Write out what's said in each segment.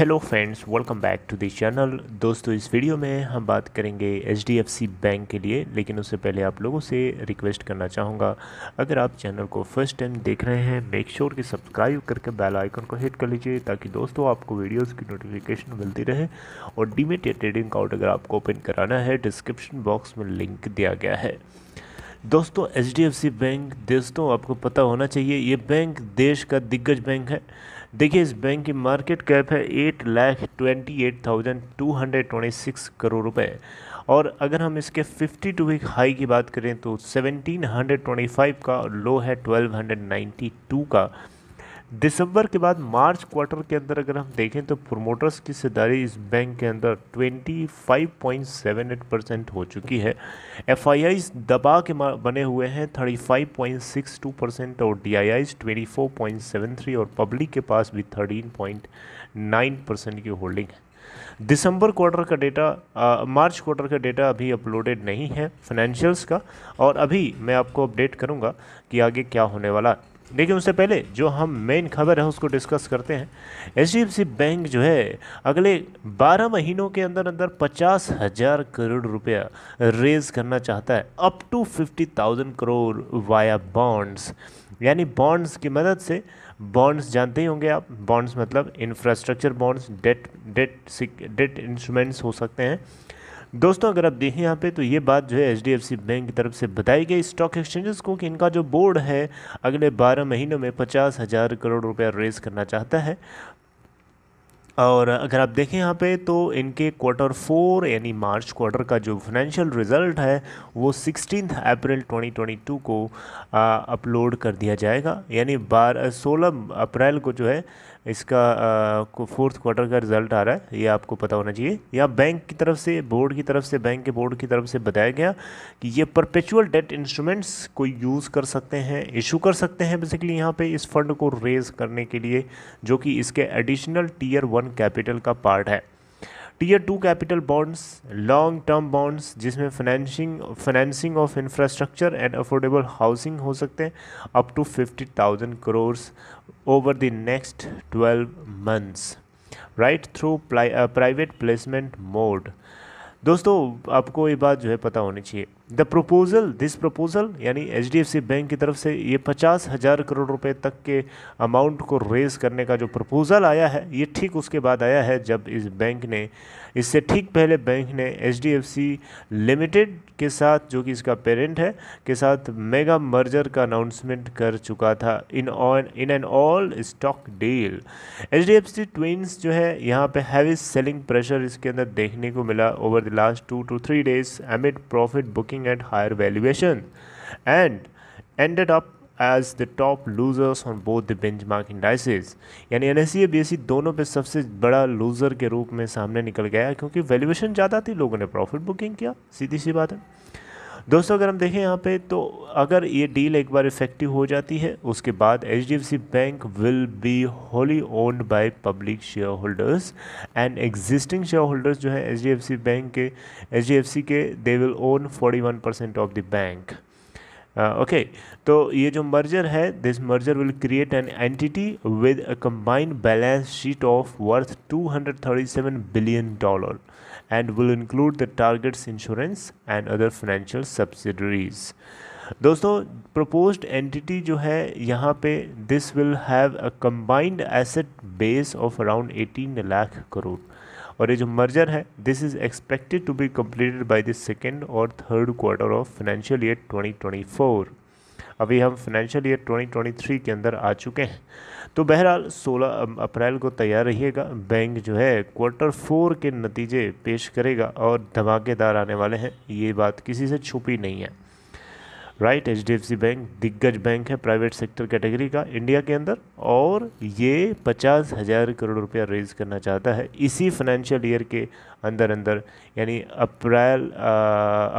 Hello friends welcome back to this channel दोस्तों इस video में हम बात करेंगे एच बैंक के लिए लेकिन उससे पहले आप लोगों से रिक्वेस्ट करना चाहूँगा अगर आप चैनल को फर्स्ट टाइम देख रहे हैं मेक श्योर sure कि सब्सक्राइब करके बेल आइकन को हिट कर लीजिए ताकि दोस्तों आपको वीडियोस की नोटिफिकेशन मिलती रहे और डीमेट ट्रेडिंग अकाउंट अगर आपको ओपन कराना है डिस्क्रिप्शन बॉक्स में लिंक दिया गया है दोस्तों एच बैंक दोस्तों आपको पता होना चाहिए ये बैंक देश का दिग्गज बैंक है देखिए इस बैंक की मार्केट कैप है eight lakh twenty eight thousand two hundred twenty six crore रुपए और अगर हम इसके फिफ्टी टू वीक हाई की बात करें तो सेवनटीन हंड्रेड ट्वेंटी फाइव का लो है ट्वेल्व हंड्रेड नाइन्टी टू का दिसंबर के बाद मार्च क्वार्टर के अंदर अगर हम देखें तो प्रोमोटर्स की हिस्सेदारी इस बैंक के अंदर 25.78 परसेंट हो चुकी है एफ दबा के बने हुए हैं 35.62 परसेंट और डी 24.73 और पब्लिक के पास भी 13.9 परसेंट की होल्डिंग है दिसंबर क्वार्टर का डेटा मार्च क्वार्टर का डेटा अभी अपलोडेड नहीं है फाइनेंशियल्स का और अभी मैं आपको अपडेट करूंगा कि आगे क्या होने वाला है लेकिन उससे पहले जो हम मेन खबर है उसको डिस्कस करते हैं एच बैंक जो है अगले 12 महीनों के अंदर अंदर पचास हज़ार करोड़ रुपया रेज करना चाहता है up to fifty thousand crore via bonds यानी बॉन्ड्स की मदद से बॉन्ड्स जानते ही होंगे आप बॉन्ड्स मतलब infrastructure bonds debt debt debt instruments हो सकते हैं दोस्तों अगर आप देखें यहाँ पे तो ये बात जो है एच डी बैंक की तरफ से बताई गई स्टॉक एक्सचेंजेस को कि इनका जो बोर्ड है अगले बारह महीनों में पचास हज़ार करोड़ रुपया रेज करना चाहता है और अगर आप देखें यहाँ पे तो इनके क्वार्टर फोर यानी मार्च क्वार्टर का जो फाइनेंशियल रिजल्ट है वो सिक्सटीन अप्रैल 2022 को अपलोड कर दिया जाएगा यानी बारह सोलह अप्रैल को जो है इसका फोर्थ क्वार्टर का रिजल्ट आ रहा है ये आपको पता होना चाहिए या बैंक की तरफ से बोर्ड की तरफ से बैंक के बोर्ड की तरफ से बताया गया कि ये परपेचुअल डेट इंस्ट्रूमेंट्स को यूज़ कर सकते हैं इशू कर सकते हैं बेसिकली यहाँ पे इस फंड को रेज़ करने के लिए जो कि इसके additional tier one one capital का पार्ट है tier two capital bonds long term bonds जिसमें financing financing of infrastructure and affordable housing हो सकते हैं up to fifty thousand crores over the next twelve months right through private placement mode दोस्तों आपको ये बात जो है पता होनी चाहिए द प्रपोजल दिस प्रपोजल यानी एच बैंक की तरफ से ये पचास हज़ार करोड़ रुपए तक के अमाउंट को रेज़ करने का जो प्रपोज़ल आया है ये ठीक उसके बाद आया है जब इस बैंक ने इससे ठीक पहले बैंक ने एच लिमिटेड के साथ जो कि इसका पेरेंट है के साथ मेगा मर्जर का अनाउंसमेंट कर चुका था in on in an all stock deal H D F C twins जो है यहाँ पे हैवी सेलिंग प्रेशर इसके अंदर देखने को मिला over the last two two three days amid profit booking trading at higher valuation and ended up as the top losers on both the benchmark indices यानी एन एस सी दोनों पे सबसे बड़ा लूज़र के रूप में सामने निकल गया क्योंकि वैल्यूएशन ज़्यादा थी लोगों ने प्रॉफिट बुकिंग किया सीधी सी बात है दोस्तों अगर हम देखें यहाँ पे तो अगर ये डील एक बार इफेक्टिव हो जाती है उसके बाद H bank will be wholly owned by public shareholders and existing shareholders जो है एच बैंक के एच के they will own forty one percent of the bank okay तो ये जो मर्जर है this merger will create an entity with a combined balance sheet of worth 237 billion dollar and will include the target's insurance and other financial subsidiaries. दोस्तों proposed entity जो है यहाँ पे this will have a combined asset base of around 18 lakh crore और ये जो merger है this is expected to be completed by the second और third quarter of financial year 2024 अभी हम फाइनेंशियल ईयर 2023 के अंदर आ चुके हैं तो बहरहाल 16 अप्रैल को तैयार रहिएगा बैंक जो है क्वार्टर फोर के नतीजे पेश करेगा और धमाकेदार आने वाले हैं ये बात किसी से छुपी नहीं है right H D F C bank दिग्गज बैंक है प्राइवेट सेक्टर कैटेगरी का इंडिया के अंदर और ये पचास हज़ार करोड़ रुपया रेज करना चाहता है इसी फाइनेंशियल ईयर के अंदर अंदर यानी अप्रैल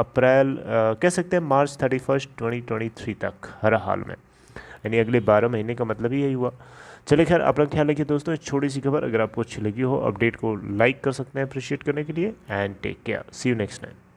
अप्रैल कह सकते हैं March thirty first twenty twenty three तक हर हाल में यानी अगले बारह महीने का मतलब ही यही हुआ चलिए खैर अपना ख्याल रखिए दोस्तों छोटी सी खबर अगर आपको अच्छी लगी हो अपडेट को लाइक कर सकते हैं अप्रिशिएट करने के लिए and take care see you next time